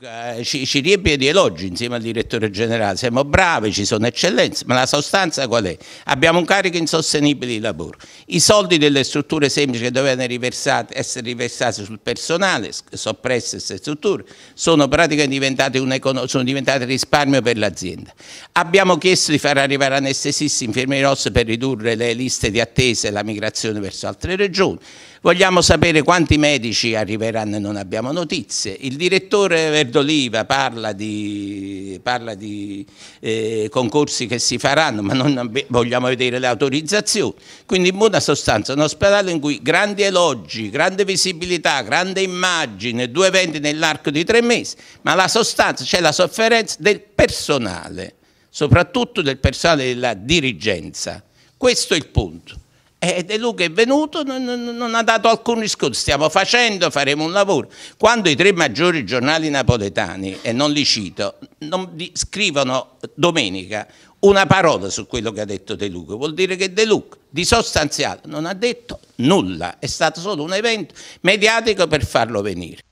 Luca eh, ci, ci riempie di elogi insieme al direttore generale, siamo bravi, ci sono eccellenze, ma la sostanza qual è? Abbiamo un carico insostenibile di lavoro, i soldi delle strutture semplici che dovevano essere riversati sul personale, soppresse queste strutture, sono praticamente diventate, un sono diventate risparmio per l'azienda. Abbiamo chiesto di far arrivare anestesisti, infermieri rossi per ridurre le liste di attesa e la migrazione verso altre regioni. Vogliamo sapere quanti medici arriveranno e non abbiamo notizie. Il direttore d'Oliva parla di, parla di eh, concorsi che si faranno ma non vogliamo vedere le autorizzazioni, quindi in buona sostanza un ospedale in cui grandi elogi, grande visibilità, grande immagine, due eventi nell'arco di tre mesi, ma la sostanza c'è cioè la sofferenza del personale, soprattutto del personale della dirigenza. Questo è il punto. E eh, De eh, Luca è venuto, non, non ha dato alcun riscontro, stiamo facendo, faremo un lavoro. Quando i tre maggiori giornali napoletani, e non li cito, non scrivono domenica una parola su quello che ha detto De Luca, vuol dire che De Luca di sostanziale non ha detto nulla, è stato solo un evento mediatico per farlo venire.